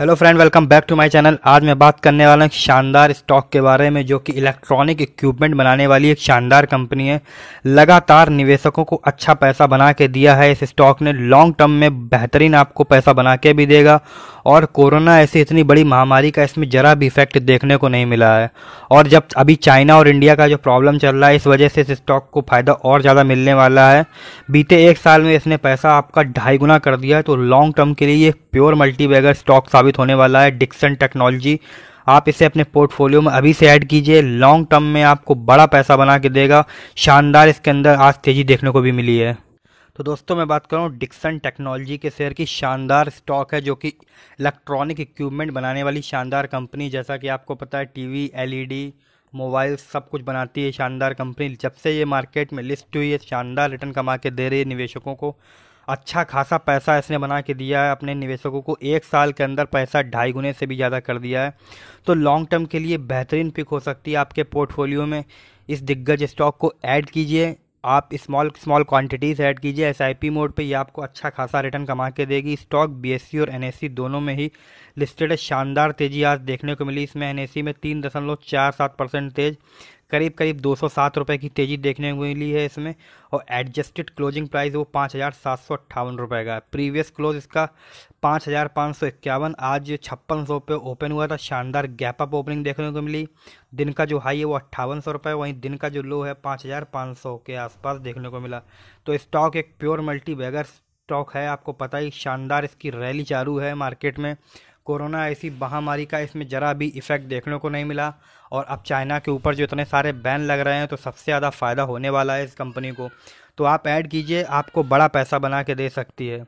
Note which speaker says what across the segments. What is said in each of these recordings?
Speaker 1: hello friend welcome back to my channel आज मैं बात करने वाला हूँ शानदार स्टॉक के बारे में जो कि इलेक्ट्रॉनिक इक्विपमेंट बनाने वाली एक शानदार कंपनी है लगातार निवेशकों को अच्छा पैसा बना के दिया है इस स्टॉक ने लॉन्ग टर्म में बेहतरीन आपको पैसा बना के भी देगा और कोरोना ऐसी इतनी बड़ी महामारी का इसमें ज़रा भी इफेक्ट देखने को नहीं मिला है और जब अभी चाइना और इंडिया का जो प्रॉब्लम चल रहा है इस वजह से इस स्टॉक को फ़ायदा और ज़्यादा मिलने वाला है बीते एक साल में इसने पैसा आपका ढाई गुना कर दिया है तो लॉन्ग टर्म के लिए ये प्योर मल्टीबैगर स्टॉक साबित होने वाला है डिक्सन टेक्नोलॉजी आप इसे अपने पोर्टफोलियो में अभी से ऐड कीजिए लॉन्ग टर्म में आपको बड़ा पैसा बना के देगा शानदार इसके अंदर आज तेज़ी देखने को भी मिली है तो दोस्तों मैं बात कर रहा हूँ डिक्सन टेक्नोलॉजी के शेयर की शानदार स्टॉक है जो कि इलेक्ट्रॉनिक इक्विपमेंट बनाने वाली शानदार कंपनी जैसा कि आपको पता है टीवी एलईडी मोबाइल सब कुछ बनाती है शानदार कंपनी जब से ये मार्केट में लिस्ट हुई है शानदार रिटर्न कमा के दे रही है निवेशकों को अच्छा खासा पैसा इसने बना के दिया है अपने निवेशकों को एक साल के अंदर पैसा ढाई गुने से भी ज़्यादा कर दिया है तो लॉन्ग टर्म के लिए बेहतरीन पिक हो सकती है आपके पोर्टफोलियो में इस दिग्गज स्टॉक को ऐड कीजिए आप स्मॉल स्मॉल क्वांटिटीज़ ऐड कीजिए एस मोड पे ये आपको अच्छा खासा रिटर्न कमा के देगी स्टॉक बी और एन दोनों में ही लिस्टेड है शानदार तेजी आज देखने को मिली इसमें एन में तीन दशमलव चार सात परसेंट तेज करीब करीब दो सौ सात रुपये की तेज़ी देखने को मिली है इसमें और एडजस्टेड क्लोजिंग प्राइस वो पाँच हज़ार सात सौ अट्ठावन रुपये का प्रीवियस क्लोज इसका पाँच हज़ार पाँच सौ इक्यावन आज छप्पन सौ पे ओपन हुआ था शानदार गैप अप ओपनिंग देखने को मिली दिन का जो हाई है वो अट्ठावन सौ रुपये वहीं दिन का जो लो है पाँच हज़ार पाँच सौ के आसपास देखने को मिला तो स्टॉक एक प्योर मल्टी बैगर स्टॉक है आपको पता ही शानदार इसकी रैली चालू है मार्केट में कोरोना ऐसी महामारी का इसमें ज़रा भी इफ़ेक्ट देखने को नहीं मिला और अब चाइना के ऊपर जो इतने सारे बैन लग रहे हैं तो सबसे ज़्यादा फ़ायदा होने वाला है इस कंपनी को तो आप ऐड कीजिए आपको बड़ा पैसा बना के दे सकती है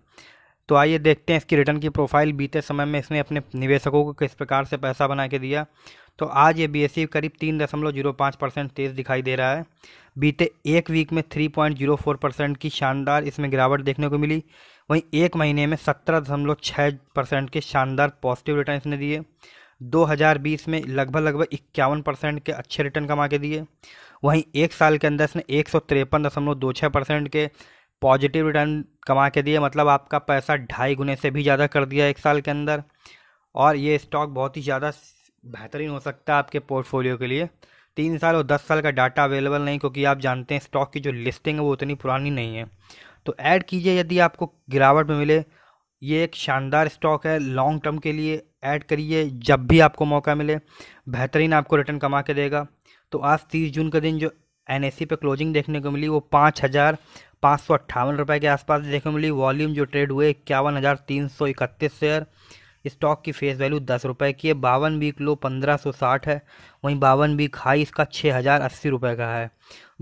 Speaker 1: तो आइए देखते हैं इसकी रिटर्न की प्रोफाइल बीते समय में इसने अपने निवेशकों को किस प्रकार से पैसा बना के दिया तो आज ये बी e करीब तीन दशमलव जीरो पाँच परसेंट तेज़ दिखाई दे रहा है बीते एक वीक में three point zero four percent की शानदार इसमें गिरावट देखने को मिली वहीं एक महीने में सत्रह दशमलव छः परसेंट के शानदार पॉजिटिव रिटर्न इसने दिए 2020 में लगभग लगभग इक्यावन परसेंट के अच्छे रिटर्न कमा के दिए वहीं एक साल के अंदर इसने एक सौ तिरपन दशमलव दो छः परसेंट के पॉजिटिव रिटर्न कमा के दिए मतलब आपका पैसा ढाई गुने से भी ज़्यादा कर दिया एक साल के अंदर और ये स्टॉक बहुत ही ज़्यादा बेहतरीन हो सकता है आपके पोर्टफोलियो के लिए तीन साल और दस साल का डाटा अवेलेबल नहीं क्योंकि आप जानते हैं स्टॉक की जो लिस्टिंग है वो उतनी पुरानी नहीं है तो ऐड कीजिए यदि आपको गिरावट में मिले ये एक शानदार स्टॉक है लॉन्ग टर्म के लिए ऐड करिए जब भी आपको मौका मिले बेहतरीन आपको रिटर्न कमा के देगा तो आज तीस जून का दिन जो एन पे क्लोजिंग देखने को मिली वो पाँच हज़ार पाँच सौ अट्ठावन रुपये के आसपास देखने को मिली वॉल्यूम जो ट्रेड हुए इक्यावन हज़ार तीन सौ इकतीस शेयर स्टॉक की फेस वैल्यू दस रुपये की है बावन वीक लो पंद्रह सौ साठ है वहीं बावन वीक हाई इसका छः हज़ार अस्सी रुपये का है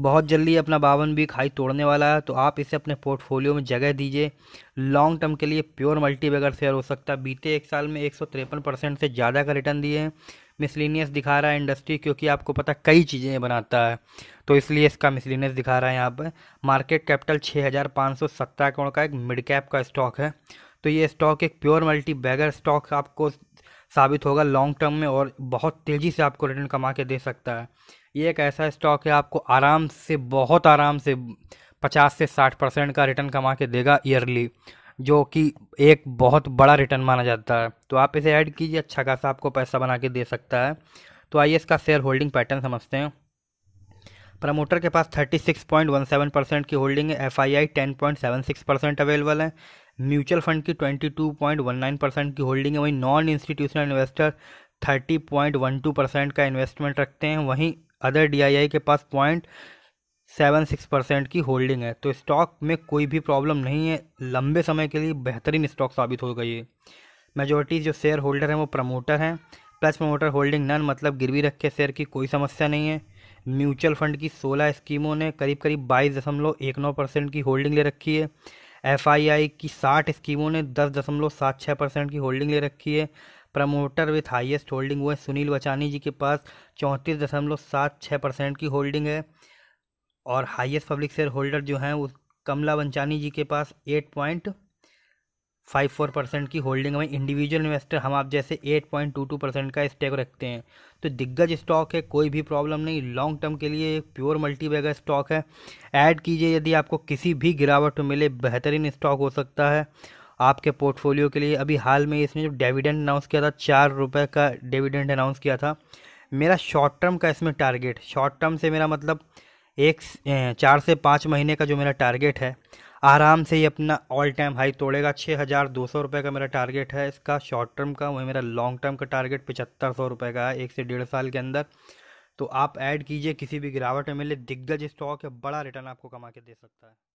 Speaker 1: बहुत जल्दी अपना बावन वीक हाई तोड़ने वाला है तो आप इसे अपने पोर्टफोलियो में जगह दीजिए लॉन्ग टर्म के लिए प्योर मल्टीबैगर शेयर हो सकता है बीते एक साल में एक सौ तिरपन परसेंट से ज़्यादा का रिटर्न दिए हैं मिसलिनियस दिखा रहा है इंडस्ट्री क्योंकि आपको पता कई चीज़ें बनाता है तो इसलिए इसका मिसलिनियस दिखा रहा है यहाँ पर मार्केट कैपिटल छः हज़ार पाँच सौ सत्रह करोड़ का एक मिड कैप का स्टॉक है तो ये स्टॉक एक प्योर मल्टी बैगर स्टॉक आपको साबित होगा लॉन्ग टर्म में और बहुत तेज़ी से आपको रिटर्न कमा के दे सकता है ये एक ऐसा स्टॉक है आपको आराम से बहुत आराम से पचास से साठ परसेंट का रिटर्न कमा के देगा ईयरली जो कि एक बहुत बड़ा रिटर्न माना जाता है तो आप इसे ऐड कीजिए अच्छा खासा आपको पैसा बना के दे सकता है तो आइए इसका शेयर होल्डिंग पैटर्न समझते हैं प्रमोटर के पास 36.17 परसेंट की होल्डिंग है F I I ten point seven six percent available है म्यूचुअल फंड की 22.19 परसेंट की होल्डिंग है वहीं नॉन इंस्टीट्यूशनल इन्वेस्टर 30.12 परसेंट का इन्वेस्टमेंट रखते हैं वहीं अदर डी के पास पॉइंट सेवन सिक्स परसेंट की होल्डिंग है तो स्टॉक में कोई भी प्रॉब्लम नहीं है लंबे समय के लिए बेहतरीन स्टॉक साबित हो गई है मेजोरिटी जो शेयर होल्डर हैं वो प्रमोटर हैं प्लस प्रमोटर होल्डिंग नन मतलब गिरवी रखे शेयर की कोई समस्या नहीं है म्यूचुअल फंड की सोलह स्कीमों ने करीब करीब बाईस दशमलव एक नौ परसेंट की होल्डिंग ले रखी है एफ की साठ स्कीमों ने दस दशमलव सात छः परसेंट की होल्डिंग ले रखी है प्रमोटर विथ हाईएस्ट होल्डिंग वो है सुनील वचानी जी के पास चौंतीस दशमलव सात छः परसेंट की होल्डिंग है और हाईएस्ट पब्लिक शेयर होल्डर जो हैं उस कमला बंचानी जी के पास eight point five four percent की होल्डिंग में इंडिविजुअल इन्वेस्टर हम आप जैसे eight point two two percent का स्टेक रखते हैं तो दिग्गज स्टॉक है कोई भी प्रॉब्लम नहीं लॉन्ग टर्म के लिए प्योर मल्टीबैगर स्टॉक है ऐड कीजिए यदि आपको किसी भी गिरावट में मिले बेहतरीन स्टॉक हो सकता है आपके पोर्टफोलियो के लिए अभी हाल में इसने जो डिविडेंड अनाउंस किया था चार रुपये का डिविडेंड अनाउंस किया था मेरा शॉर्ट टर्म का इसमें टारगेट शॉर्ट टर्म से मेरा मतलब एक चार से पाँच महीने का जो मेरा टारगेट है आराम से ये अपना ऑल टाइम हाई तोड़ेगा छः हज़ार दो सौ रुपये का मेरा टारगेट है इसका शॉर्ट टर्म का वही मेरा लॉन्ग टर्म का टारगेट पचहत्तर सौ रुपये का है एक से डेढ़ साल के अंदर तो आप ऐड कीजिए किसी भी गिरावट में मिले दिग्गज स्टॉक है बड़ा रिटर्न आपको कमा के दे सकता है